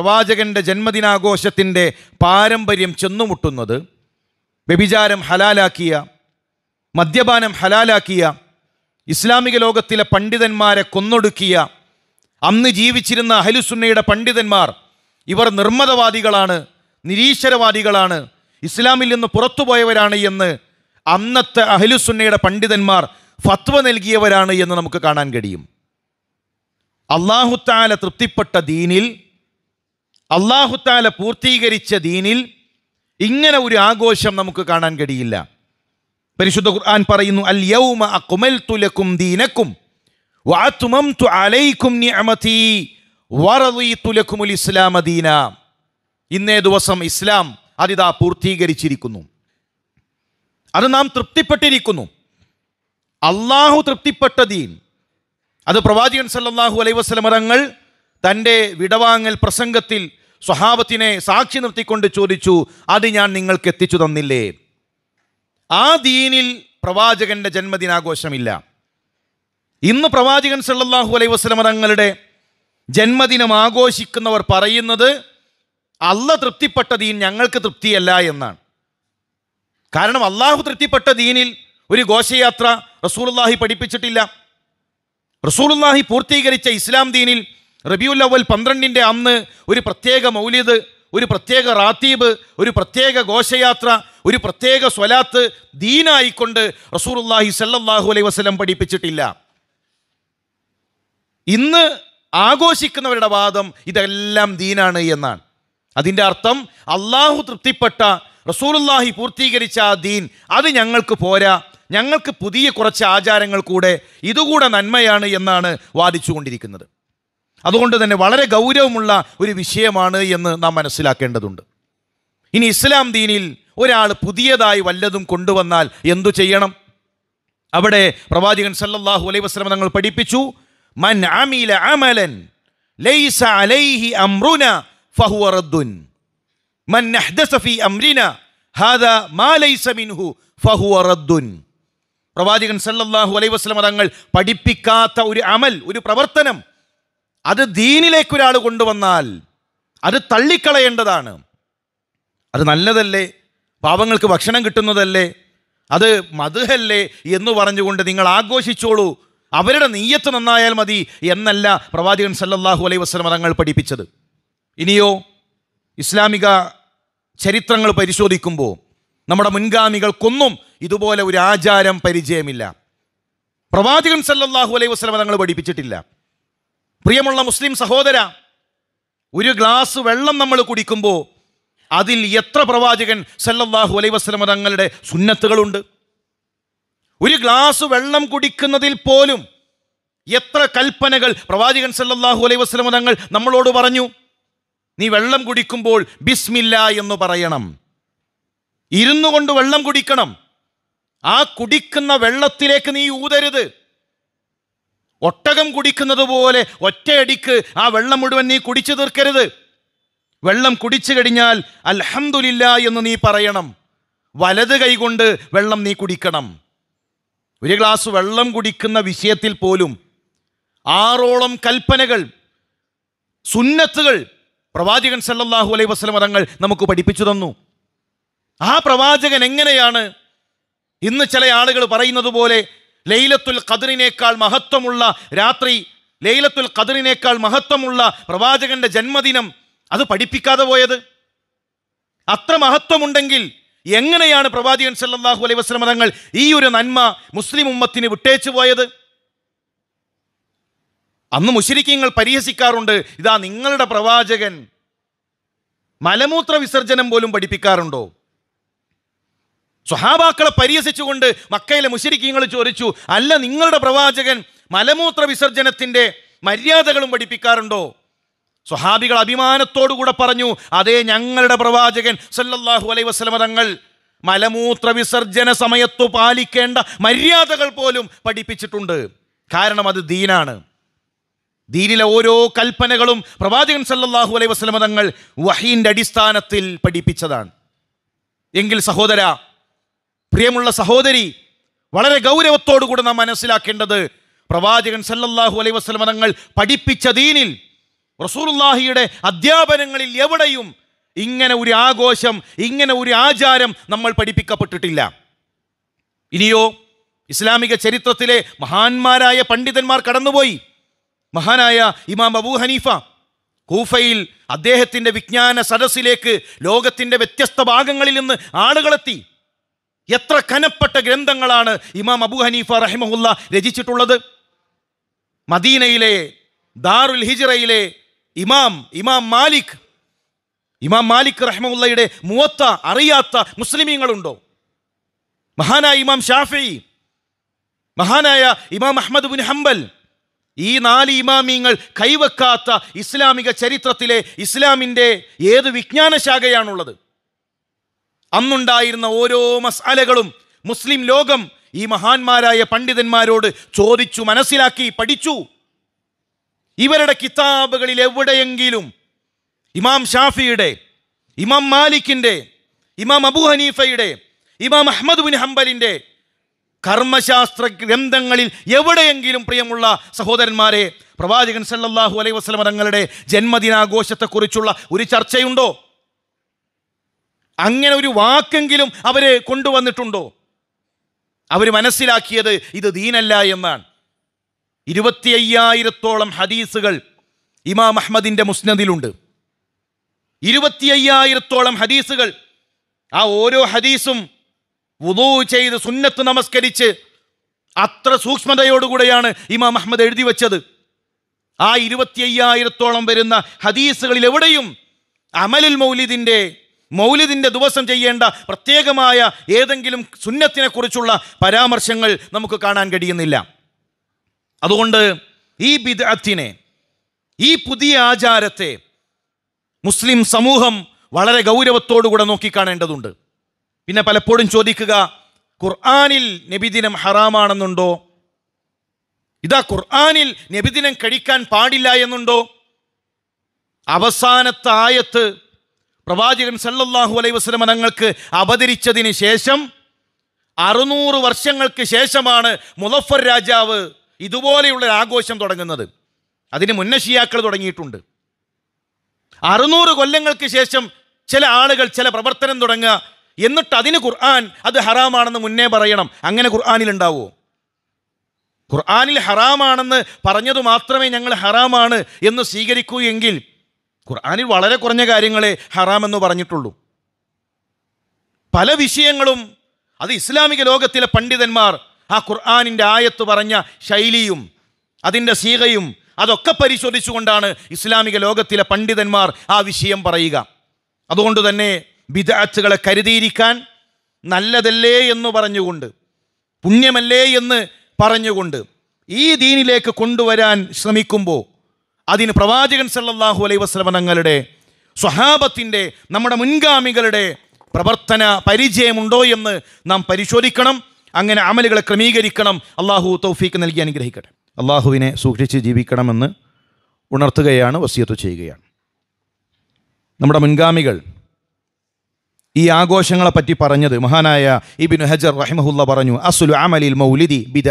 പ്രവാചകൻ്റെ ജന്മദിനാഘോഷത്തിൻ്റെ പാരമ്പര്യം ചെന്നുമുട്ടുന്നത് വ്യഭിചാരം ഹലാലാക്കിയ മദ്യപാനം ഹലാലാക്കിയ ഇസ്ലാമിക ലോകത്തിലെ പണ്ഡിതന്മാരെ കൊന്നൊടുക്കിയ അന്ന് ജീവിച്ചിരുന്ന അഹലുസുന്നയുടെ പണ്ഡിതന്മാർ ഇവർ നിർമ്മതവാദികളാണ് നിരീശ്വരവാദികളാണ് ഇസ്ലാമിൽ നിന്ന് പുറത്തുപോയവരാണ് എന്ന് അന്നത്തെ അഹലുസുന്നയുടെ പണ്ഡിതന്മാർ ഫത്വ നൽകിയവരാണ് എന്ന് നമുക്ക് കാണാൻ കഴിയും അള്ളാഹുത്താല തൃപ്തിപ്പെട്ട ദീനിൽ അള്ളാഹുത്താല പൂർത്തീകരിച്ച ദീനിൽ ഇങ്ങനെ ഒരു ആഘോഷം നമുക്ക് കാണാൻ കഴിയില്ല പരിശുദ്ധ ഖുർആൻ പറയുന്നു അൽ യൗമ അക്കുമൽതു ലക്കും ദീനക്കും വാത്തുമംതു അലൈക്കും നിഅമതി വറദീതു ലക്കുമുൽ ഇസ്ലാമ ദീന ഇന്നേ ദിവസം ഇസ്ലാം അതിതാ പൂർത്തീകരിച്ചിരിക്കുന്നു അത് നാം തൃപ്തിപ്പെട്ടിരിക്കുന്നു അള്ളാഹു തൃപ്തിപ്പെട്ട ദീൻ അത് പ്രവാചകൻ സല്ലാഹു അലൈവസ്ലമറങ്ങൾ തൻ്റെ വിടവാങ്ങൽ പ്രസംഗത്തിൽ സ്വഹാബത്തിനെ സാക്ഷി നിർത്തിക്കൊണ്ട് ചോദിച്ചു അത് ഞാൻ നിങ്ങൾക്ക് എത്തിച്ചു തന്നില്ലേ ആ ദീനിൽ പ്രവാചകന്റെ ജന്മദിനാഘോഷമില്ല ഇന്ന് പ്രവാചകൻ സല്ലാഹു അലൈ വസ്ലമ തങ്ങളുടെ ജന്മദിനം ആഘോഷിക്കുന്നവർ പറയുന്നത് അല്ല തൃപ്തിപ്പെട്ട ദീൻ ഞങ്ങൾക്ക് തൃപ്തിയല്ല എന്നാണ് കാരണം അള്ളാഹു തൃപ്തിപ്പെട്ട ദീനിൽ ഒരു ഘോഷയാത്ര റസൂൽ പഠിപ്പിച്ചിട്ടില്ല റസൂൽ പൂർത്തീകരിച്ച ഇസ്ലാം ദീനിൽ റബിയുൽ അവൽ പന്ത്രണ്ടിൻ്റെ അന്ന് ഒരു പ്രത്യേക മൗലിദ് ഒരു പ്രത്യേക റാത്തീബ് ഒരു പ്രത്യേക ഘോഷയാത്ര ഒരു പ്രത്യേക സ്വലാത്ത് ദീനായിക്കൊണ്ട് റസൂറുല്ലാഹി സല്ലാഹു അലൈ വസ്ലം പഠിപ്പിച്ചിട്ടില്ല ഇന്ന് ആഘോഷിക്കുന്നവരുടെ വാദം ഇതെല്ലാം ദീനാണ് എന്നാണ് അതിൻ്റെ അർത്ഥം അള്ളാഹു തൃപ്തിപ്പെട്ട റസൂലുല്ലാഹി പൂർത്തീകരിച്ച ആ ദീൻ അത് ഞങ്ങൾക്ക് പോരാ ഞങ്ങൾക്ക് പുതിയ കുറച്ച് ആചാരങ്ങൾ കൂടെ ഇതുകൂടെ നന്മയാണ് എന്നാണ് വാദിച്ചുകൊണ്ടിരിക്കുന്നത് അതുകൊണ്ട് തന്നെ വളരെ ഗൗരവമുള്ള ഒരു വിഷയമാണ് എന്ന് നാം മനസ്സിലാക്കേണ്ടതുണ്ട് ഇനി ഇസ്ലാം ദീനിൽ ഒരാൾ പുതിയതായി വല്ലതും കൊണ്ടുവന്നാൽ എന്തു ചെയ്യണം അവിടെ പ്രവാചകൻ സല്ലാഹു അലൈ വസ്ലം തങ്ങൾ പഠിപ്പിച്ചു മൻ ആമീല അമലൻ ലൈസ അലൈഹി അംറുന ഫഹുവ റദ്ദുൻ മൻ അഹ്ദസ അംരിന ഹാദ മാ ലൈസ മിൻഹു ഫഹുവ റദ്ദുൻ പ്രവാചകൻ സല്ലല്ലാഹു അലൈഹി വസ്ലം തങ്ങൾ പഠിപ്പിക്കാത്ത ഒരു അമൽ ഒരു പ്രവർത്തനം അത് ദീനിലേക്ക് ഒരാൾ കൊണ്ടുവന്നാൽ അത് തള്ളിക്കളയേണ്ടതാണ് അത് നല്ലതല്ലേ പാവങ്ങൾക്ക് ഭക്ഷണം കിട്ടുന്നതല്ലേ അത് മധുഹല്ലേ എന്ന് പറഞ്ഞുകൊണ്ട് നിങ്ങൾ ആഘോഷിച്ചോളൂ അവരുടെ നീയത്ത് നന്നായാൽ മതി എന്നല്ല പ്രവാചകൻ സല്ലല്ലാഹു അലൈഹി വസ്ലം തങ്ങൾ പഠിപ്പിച്ചത് ഇനിയോ ഇസ്ലാമിക ചരിത്രങ്ങൾ പരിശോധിക്കുമ്പോൾ നമ്മുടെ മുൻഗാമികൾക്കൊന്നും ഇതുപോലെ ഒരു ആചാരം പരിചയമില്ല പ്രവാചകൻ സല്ലല്ലാഹു അലൈഹി വസ്ലം തങ്ങൾ പഠിപ്പിച്ചിട്ടില്ല പ്രിയമുള്ള മുസ്ലിം സഹോദര ഒരു ഗ്ലാസ് വെള്ളം നമ്മൾ കുടിക്കുമ്പോൾ അതിൽ എത്ര പ്രവാചകൻ സല്ലല്ലാഹു അലൈ വസ്ലമ തങ്ങളുടെ സുന്നത്തുകളുണ്ട് ഒരു ഗ്ലാസ് വെള്ളം കുടിക്കുന്നതിൽ പോലും എത്ര കൽപ്പനകൾ പ്രവാചകൻ സല്ലല്ലാഹു അലൈ വസ്ലമ തങ്ങൾ നമ്മളോട് പറഞ്ഞു നീ വെള്ളം കുടിക്കുമ്പോൾ ബിസ്മില്ല എന്ന് പറയണം ഇരുന്നു കൊണ്ട് വെള്ളം കുടിക്കണം ആ കുടിക്കുന്ന വെള്ളത്തിലേക്ക് നീ ഊതരുത് ഒട്ടകം കുടിക്കുന്നത് പോലെ ഒറ്റയടിക്ക് ആ വെള്ളം മുഴുവൻ നീ കുടിച്ചു തീർക്കരുത് വെള്ളം കുടിച്ചു കഴിഞ്ഞാൽ അൽഹമുല്ല എന്ന് നീ പറയണം വലത് കൈകൊണ്ട് വെള്ളം നീ കുടിക്കണം ഒരു ഗ്ലാസ് വെള്ളം കുടിക്കുന്ന വിഷയത്തിൽ പോലും ആറോളം കൽപ്പനകൾ സുന്നത്തുകൾ പ്രവാചകൻ സല്ലാഹു അലൈ വസ്ലം തങ്ങൾ നമുക്ക് പഠിപ്പിച്ചു തന്നു ആ പ്രവാചകൻ എങ്ങനെയാണ് ഇന്ന് ചില ആളുകൾ പറയുന്നത് പോലെ ലൈലത്തുൽ ഖദറിനേക്കാൾ മഹത്വമുള്ള രാത്രി ലൈലത്തുൽ ഖദറിനേക്കാൾ മഹത്വമുള്ള പ്രവാചകന്റെ ജന്മദിനം അത് പഠിപ്പിക്കാതെ പോയത് അത്ര മഹത്വമുണ്ടെങ്കിൽ എങ്ങനെയാണ് പ്രവാചകൻ സല്ലാഹു അലൈഹി വസ്ലമ തങ്ങൾ ഈ ഒരു നന്മ മുസ്ലിം ഉമ്മത്തിന് വിട്ടേച്ചു പോയത് അന്ന് മുശരിക്കങ്ങൾ പരിഹസിക്കാറുണ്ട് ഇതാ നിങ്ങളുടെ പ്രവാചകൻ മലമൂത്ര വിസർജനം പോലും പഠിപ്പിക്കാറുണ്ടോ സ്വഹാബാക്കളെ പരിഹസിച്ചുകൊണ്ട് മക്കയിലെ മുശരിക്കീങ്ങൾ ചോദിച്ചു അല്ല നിങ്ങളുടെ പ്രവാചകൻ മലമൂത്ര വിസർജനത്തിൻ്റെ മര്യാദകളും പഠിപ്പിക്കാറുണ്ടോ സ്വഹാബികൾ അഭിമാനത്തോടുകൂടെ പറഞ്ഞു അതേ ഞങ്ങളുടെ പ്രവാചകൻ സല്ലല്ലാഹു അലൈ വസ്ലമ തങ്ങൾ മലമൂത്ര വിസർജന സമയത്തു പാലിക്കേണ്ട മര്യാദകൾ പോലും പഠിപ്പിച്ചിട്ടുണ്ട് കാരണം അത് ദീനാണ് ദീനിലെ ഓരോ കൽപ്പനകളും പ്രവാചകൻ സല്ലല്ലാഹു അലൈ വസ്ലമ തങ്ങൾ വഹീൻ്റെ അടിസ്ഥാനത്തിൽ പഠിപ്പിച്ചതാണ് എങ്കിൽ സഹോദര പ്രിയമുള്ള സഹോദരി വളരെ ഗൗരവത്തോടുകൂടി നാം മനസ്സിലാക്കേണ്ടത് പ്രവാചകൻ സല്ലല്ലാഹു അലൈ വസ്ലമ തങ്ങൾ പഠിപ്പിച്ച ദീനിൽ റസൂലുല്ലാഹിയുടെ അധ്യാപനങ്ങളിൽ എവിടെയും ഇങ്ങനെ ഒരു ആഘോഷം ഇങ്ങനെ ഒരു ആചാരം നമ്മൾ പഠിപ്പിക്കപ്പെട്ടിട്ടില്ല ഇനിയോ ഇസ്ലാമിക ചരിത്രത്തിലെ മഹാന്മാരായ പണ്ഡിതന്മാർ കടന്നുപോയി മഹാനായ ഇമാം അബൂ ഹനീഫ കൂഫയിൽ അദ്ദേഹത്തിൻ്റെ വിജ്ഞാന സദസ്സിലേക്ക് ലോകത്തിൻ്റെ വ്യത്യസ്ത ഭാഗങ്ങളിൽ നിന്ന് ആളുകളെത്തി എത്ര കനപ്പെട്ട ഗ്രന്ഥങ്ങളാണ് ഇമാം അബു ഹനീഫ റഹിമഹുല്ല രചിച്ചിട്ടുള്ളത് മദീനയിലെ ദാറുൽ ഹിജറയിലെ ഇമാം ഇമാം മാലിക് ഇമാം മാലിക് റഹ്മുള്ളയുടെ മൂത്ത അറിയാത്ത മുസ്ലിമീങ്ങളുണ്ടോ മഹാനായ ഇമാം ഷാഫി മഹാനായ ഇമാം അഹമ്മദ് ബിൻ ഹംബൽ ഈ നാല് ഇമാമിങ്ങൾ കൈവെക്കാത്ത ഇസ്ലാമിക ചരിത്രത്തിലെ ഇസ്ലാമിൻ്റെ ഏത് വിജ്ഞാന ശാഖയാണുള്ളത് അന്നുണ്ടായിരുന്ന ഓരോ മസാലകളും മുസ്ലിം ലോകം ഈ മഹാന്മാരായ പണ്ഡിതന്മാരോട് ചോദിച്ചു മനസ്സിലാക്കി പഠിച്ചു ഇവരുടെ കിതാബുകളിൽ എവിടെയെങ്കിലും ഇമാം ഷാഫിയുടെ ഇമാം മാലിക്കിൻ്റെ ഇമാം അബു ഹനീഫയുടെ ഇമാം അഹമ്മദ് ബിൻ ഹംബലിൻ്റെ കർമ്മശാസ്ത്ര ഗ്രന്ഥങ്ങളിൽ എവിടെയെങ്കിലും പ്രിയമുള്ള സഹോദരന്മാരെ പ്രവാചകൻ സല്ലാഹു അലൈ വസ്ലം തങ്ങളുടെ ജന്മദിനാഘോഷത്തെക്കുറിച്ചുള്ള ഒരു ചർച്ചയുണ്ടോ അങ്ങനെ ഒരു വാക്കെങ്കിലും അവർ കൊണ്ടുവന്നിട്ടുണ്ടോ അവർ മനസ്സിലാക്കിയത് ഇത് ദീനല്ല എന്നാണ് ഇരുപത്തി അയ്യായിരത്തോളം ഹദീസുകൾ ഇമാം അഹമ്മദിൻ്റെ മുസ്നദിലുണ്ട് ഇരുപത്തി അയ്യായിരത്തോളം ഹദീസുകൾ ആ ഓരോ ഹദീസും വുതു ചെയ്ത് സുന്നത്ത് നമസ്കരിച്ച് അത്ര സൂക്ഷ്മതയോടുകൂടെയാണ് ഇമാം അഹമ്മദ് എഴുതി വച്ചത് ആ ഇരുപത്തി അയ്യായിരത്തോളം വരുന്ന ഹദീസുകളിൽ എവിടെയും അമലുൽ മൗലിദിൻ്റെ മൗലിദിൻ്റെ ദിവസം ചെയ്യേണ്ട പ്രത്യേകമായ ഏതെങ്കിലും സുന്നത്തിനെക്കുറിച്ചുള്ള പരാമർശങ്ങൾ നമുക്ക് കാണാൻ കഴിയുന്നില്ല അതുകൊണ്ട് ഈ ബിദത്തിനെ ഈ പുതിയ ആചാരത്തെ മുസ്ലിം സമൂഹം വളരെ ഗൗരവത്തോടുകൂടെ നോക്കിക്കാണേണ്ടതുണ്ട് പിന്നെ പലപ്പോഴും ചോദിക്കുക ഖുർആാനിൽ നബിദിനം ഹറാമാണെന്നുണ്ടോ ഇതാ ഖുർആാനിൽ നബിദിനം കഴിക്കാൻ പാടില്ല എന്നുണ്ടോ അവസാനത്തെ ആയത്ത് പ്രവാചകൻ സല്ലല്ലാഹു അലൈ വസ്ലമ തങ്ങൾക്ക് അവതരിച്ചതിന് ശേഷം അറുന്നൂറ് വർഷങ്ങൾക്ക് ശേഷമാണ് മുലഫർ രാജാവ് ഇതുപോലെയുള്ള ആഘോഷം തുടങ്ങുന്നത് അതിന് മുന്നശിയാക്കൾ തുടങ്ങിയിട്ടുണ്ട് അറുന്നൂറ് കൊല്ലങ്ങൾക്ക് ശേഷം ചില ആളുകൾ ചില പ്രവർത്തനം തുടങ്ങുക എന്നിട്ട് അതിന് ഖുർആൻ അത് ഹറാമാണെന്ന് മുന്നേ പറയണം അങ്ങനെ ഖുർആാനിൽ ഉണ്ടാവുമോ ഖുർആാനിൽ ഹറാമാണെന്ന് പറഞ്ഞത് മാത്രമേ ഞങ്ങൾ ഹറാമാണ് എന്ന് സ്വീകരിക്കൂ എങ്കിൽ ഖുർആാനിൽ വളരെ കുറഞ്ഞ കാര്യങ്ങളെ ഹറാമെന്ന് പറഞ്ഞിട്ടുള്ളൂ പല വിഷയങ്ങളും അത് ഇസ്ലാമിക ലോകത്തിലെ പണ്ഡിതന്മാർ ആ ഖുർആാനിൻ്റെ ആയത്ത് പറഞ്ഞ ശൈലിയും അതിൻ്റെ സീകയും അതൊക്കെ പരിശോധിച്ചുകൊണ്ടാണ് ഇസ്ലാമിക ലോകത്തിലെ പണ്ഡിതന്മാർ ആ വിഷയം പറയുക അതുകൊണ്ട് തന്നെ ബിദാച്ചുകളെ കരുതിയിരിക്കാൻ നല്ലതല്ലേ എന്ന് പറഞ്ഞുകൊണ്ട് പുണ്യമല്ലേ എന്ന് പറഞ്ഞുകൊണ്ട് ഈ ദീനിലേക്ക് കൊണ്ടുവരാൻ ശ്രമിക്കുമ്പോൾ അതിന് പ്രവാചകൻ സല്ലാഹു അലൈ വസ്ലമനങ്ങളുടെ സ്വഹാബത്തിൻ്റെ നമ്മുടെ മുൻഗാമികളുടെ പ്രവർത്തന പരിചയമുണ്ടോ എന്ന് നാം പരിശോധിക്കണം അങ്ങനെ അമലുകളെ ക്രമീകരിക്കണം അള്ളാഹു തൗഫീക്ക് നൽകി അനുഗ്രഹിക്കട്ടെ അള്ളാഹുവിനെ സൂക്ഷിച്ച് ജീവിക്കണമെന്ന് ഉണർത്തുകയാണ് വസിയത്ത് ചെയ്യുകയാണ് നമ്മുടെ മുൻഗാമികൾ ഈ ആഘോഷങ്ങളെപ്പറ്റി പറഞ്ഞത് മഹാനായ ഇബിൻ ഹജർ റഹിമഹുല്ല പറഞ്ഞു അസുലു അമലിൽ മൗലിദി ബിദ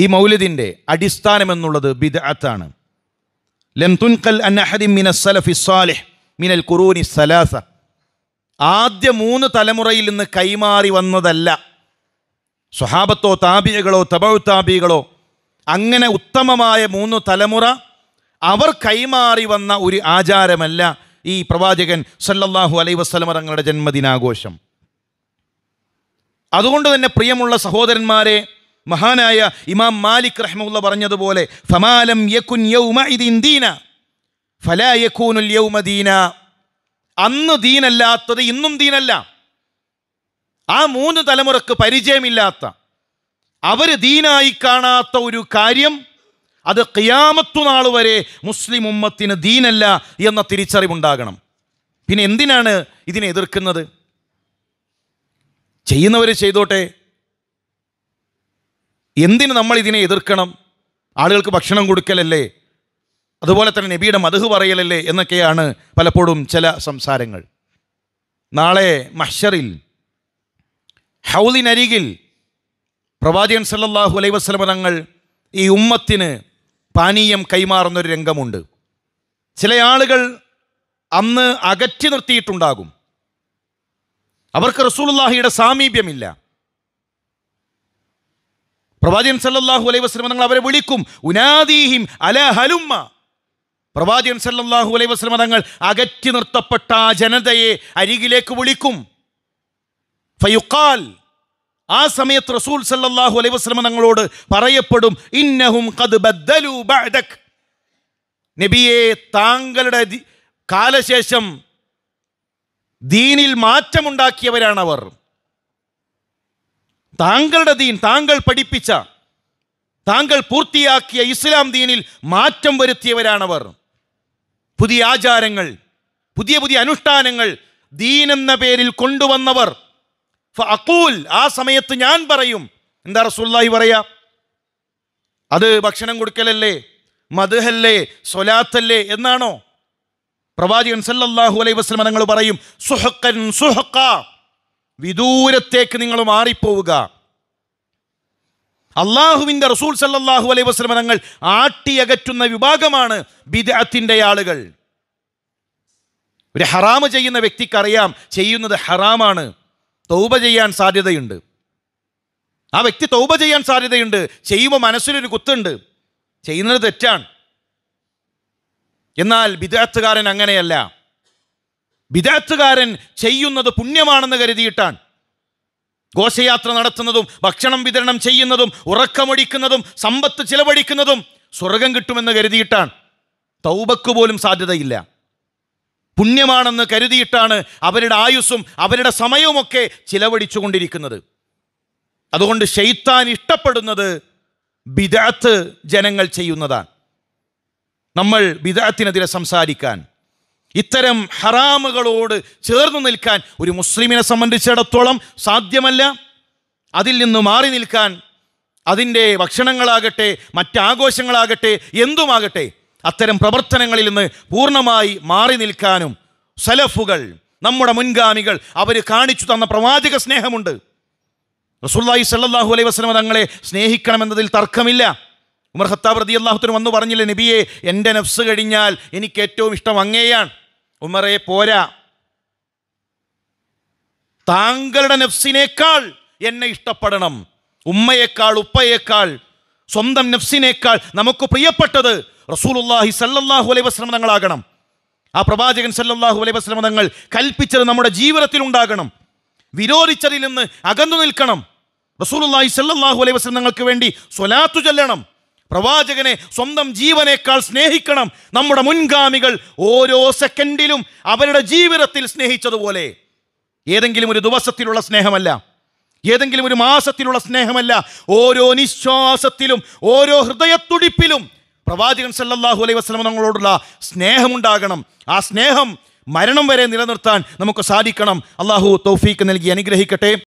ഈ മൗലിദിൻ്റെ അടിസ്ഥാനമെന്നുള്ളത് ബിദ്അത്താണ് ലം തുൻകൽ അന്നഹദിം മിന സലഫി സാലിഹ് മിനൽ കുറൂനി സലാസ ആദ്യ മൂന്ന് തലമുറയിൽ നിന്ന് കൈമാറി വന്നതല്ല സ്വഹാബത്തോ താപിയകളോ തബൗ അങ്ങനെ ഉത്തമമായ മൂന്ന് തലമുറ അവർ കൈമാറി വന്ന ഒരു ആചാരമല്ല ഈ പ്രവാചകൻ സല്ലല്ലാഹു അലൈ തങ്ങളുടെ ജന്മദിനാഘോഷം അതുകൊണ്ട് തന്നെ പ്രിയമുള്ള സഹോദരന്മാരെ മഹാനായ ഇമാം മാലിക് റഹ്മുള്ള പറഞ്ഞതുപോലെ ഫമാലം യക്കുൻ യൗമ ഇതിന്ദീന ഫലാ യക്കൂനുൽ യൗമ ദീന അന്ന് ദീനല്ലാത്തത് ഇന്നും ദീനല്ല ആ മൂന്ന് തലമുറക്ക് പരിചയമില്ലാത്ത അവർ ദീനായി കാണാത്ത ഒരു കാര്യം അത് കിയാമത്തു നാൾ വരെ മുസ്ലിം ഉമ്മത്തിന് ദീനല്ല എന്ന തിരിച്ചറിവുണ്ടാകണം പിന്നെ എന്തിനാണ് ഇതിനെ എതിർക്കുന്നത് ചെയ്യുന്നവർ ചെയ്തോട്ടെ എന്തിന് നമ്മൾ ഇതിനെ എതിർക്കണം ആളുകൾക്ക് ഭക്ഷണം കൊടുക്കലല്ലേ അതുപോലെ തന്നെ നബിയുടെ മധു പറയലല്ലേ എന്നൊക്കെയാണ് പലപ്പോഴും ചില സംസാരങ്ങൾ നാളെ മഷറിൽ ഹൗലിനരികിൽ പ്രവാചകൻ സല്ലാഹു അലൈ വസ്ലമ തങ്ങൾ ഈ ഉമ്മത്തിന് പാനീയം കൈമാറുന്നൊരു രംഗമുണ്ട് ചില ആളുകൾ അന്ന് അകറ്റി നിർത്തിയിട്ടുണ്ടാകും അവർക്ക് റസൂലുള്ളാഹിയുടെ സാമീപ്യമില്ല പ്രവാചകൻ സല്ലാഹു അലൈഹി വസ്ലം നിങ്ങൾ അവരെ വിളിക്കും ഉനാദീഹിം അല ഹലുമ്മ പ്രവാചകൻ സല്ലാഹു അലൈഹി വസ്ലം തങ്ങൾ അകറ്റി നിർത്തപ്പെട്ട ആ ജനതയെ അരികിലേക്ക് വിളിക്കും ഫയുക്കാൽ ആ സമയത്ത് റസൂൽ സല്ലാഹു അലൈഹി വസ്ലം തങ്ങളോട് പറയപ്പെടും ഇന്നഹും ബദ്ദലു നബിയെ താങ്കളുടെ കാലശേഷം ദീനിൽ അവർ താങ്കളുടെ ദീൻ താങ്കൾ പഠിപ്പിച്ച താങ്കൾ പൂർത്തിയാക്കിയ ഇസ്ലാം ദീനിൽ മാറ്റം വരുത്തിയവരാണവർ പുതിയ ആചാരങ്ങൾ പുതിയ പുതിയ അനുഷ്ഠാനങ്ങൾ ദീൻ എന്ന പേരിൽ കൊണ്ടുവന്നവർ അക്കൂൽ ആ സമയത്ത് ഞാൻ പറയും എന്താ റസൂള്ളി പറയാ അത് ഭക്ഷണം കൊടുക്കലല്ലേ മധുഹല്ലേ സൊലാത്തല്ലേ എന്നാണോ പ്രവാചകൻ സല്ലല്ലാഹു അലൈഹി വസ്ലം പറയും സുഹക്കൻ സുഹക്ക വിദൂരത്തേക്ക് നിങ്ങൾ മാറിപ്പോവുക അള്ളാഹുവിൻ്റെ റസൂൽ സല്ലാഹു അലൈ വസ്ലമനങ്ങൾ തങ്ങൾ ആട്ടിയകറ്റുന്ന വിഭാഗമാണ് ബിദത്തിൻ്റെ ആളുകൾ ഒരു ഹറാമ് ചെയ്യുന്ന വ്യക്തിക്കറിയാം ചെയ്യുന്നത് ഹറാമാണ് തൗബ ചെയ്യാൻ സാധ്യതയുണ്ട് ആ വ്യക്തി തൗബ ചെയ്യാൻ സാധ്യതയുണ്ട് ചെയ്യുമ്പോൾ മനസ്സിലൊരു കുത്തുണ്ട് ചെയ്യുന്നത് തെറ്റാണ് എന്നാൽ വിദഗ്ധകാരൻ അങ്ങനെയല്ല വിദാത്തുകാരൻ ചെയ്യുന്നത് പുണ്യമാണെന്ന് കരുതിയിട്ടാണ് ഘോഷയാത്ര നടത്തുന്നതും ഭക്ഷണം വിതരണം ചെയ്യുന്നതും ഉറക്കമൊടിക്കുന്നതും സമ്പത്ത് ചിലവഴിക്കുന്നതും സ്വർഗം കിട്ടുമെന്ന് കരുതിയിട്ടാണ് തൗബക്ക് പോലും സാധ്യതയില്ല പുണ്യമാണെന്ന് കരുതിയിട്ടാണ് അവരുടെ ആയുസ്സും അവരുടെ സമയവുമൊക്കെ കൊണ്ടിരിക്കുന്നത് അതുകൊണ്ട് ഷെയ്ത്താൻ ഇഷ്ടപ്പെടുന്നത് ബിദാത്ത് ജനങ്ങൾ ചെയ്യുന്നതാണ് നമ്മൾ ബിദാത്തിനെതിരെ സംസാരിക്കാൻ ഇത്തരം ഹറാമുകളോട് ചേർന്ന് നിൽക്കാൻ ഒരു മുസ്ലിമിനെ സംബന്ധിച്ചിടത്തോളം സാധ്യമല്ല അതിൽ നിന്ന് മാറി നിൽക്കാൻ അതിൻ്റെ ഭക്ഷണങ്ങളാകട്ടെ മറ്റാഘോഷങ്ങളാകട്ടെ എന്തുമാകട്ടെ അത്തരം പ്രവർത്തനങ്ങളിൽ നിന്ന് പൂർണ്ണമായി മാറി നിൽക്കാനും സലഫുകൾ നമ്മുടെ മുൻഗാമികൾ അവർ കാണിച്ചു തന്ന പ്രവാചക സ്നേഹമുണ്ട് റസൂല്ലായി സല്ലാഹു അലൈ വസ്ലമ തങ്ങളെ സ്നേഹിക്കണമെന്നതിൽ തർക്കമില്ല ഉമർ ഹത്താബ് റതി അള്ളാഹുത്തിന് വന്നു പറഞ്ഞില്ല നബിയെ എൻ്റെ നഫ്സ് കഴിഞ്ഞാൽ എനിക്ക് ഏറ്റവും ഇഷ്ടം അങ്ങേയാണ് ഉമറേ പോരാ താങ്കളുടെ നെഫ്സിനേക്കാൾ എന്നെ ഇഷ്ടപ്പെടണം ഉമ്മയേക്കാൾ ഉപ്പയേക്കാൾ സ്വന്തം നെഫ്സിനേക്കാൾ നമുക്ക് പ്രിയപ്പെട്ടത് റസൂലുല്ലാഹി സല്ലാഹു അലൈ വസ്ലമതങ്ങളാകണം ആ പ്രവാചകൻ സല്ലാഹു അലൈ വസ്ലമതങ്ങൾ തങ്ങൾ കൽപ്പിച്ചത് നമ്മുടെ ജീവിതത്തിൽ ഉണ്ടാകണം വിരോധിച്ചതിൽ നിന്ന് അകന്നു നിൽക്കണം റസൂലുല്ലാഹി സല്ലാഹു അലൈ വസ്ലം വേണ്ടി സ്വലാത്തു ചൊല്ലണം പ്രവാചകനെ സ്വന്തം ജീവനേക്കാൾ സ്നേഹിക്കണം നമ്മുടെ മുൻഗാമികൾ ഓരോ സെക്കൻഡിലും അവരുടെ ജീവിതത്തിൽ സ്നേഹിച്ചതുപോലെ ഏതെങ്കിലും ഒരു ദിവസത്തിലുള്ള സ്നേഹമല്ല ഏതെങ്കിലും ഒരു മാസത്തിലുള്ള സ്നേഹമല്ല ഓരോ നിശ്വാസത്തിലും ഓരോ ഹൃദയത്തുടിപ്പിലും പ്രവാചകൻ സല്ലല്ലാഹു അലൈഹി വസ്ലം നമ്മളോടുള്ള സ്നേഹമുണ്ടാകണം ആ സ്നേഹം മരണം വരെ നിലനിർത്താൻ നമുക്ക് സാധിക്കണം അള്ളാഹു തൗഫീക്ക് നൽകി അനുഗ്രഹിക്കട്ടെ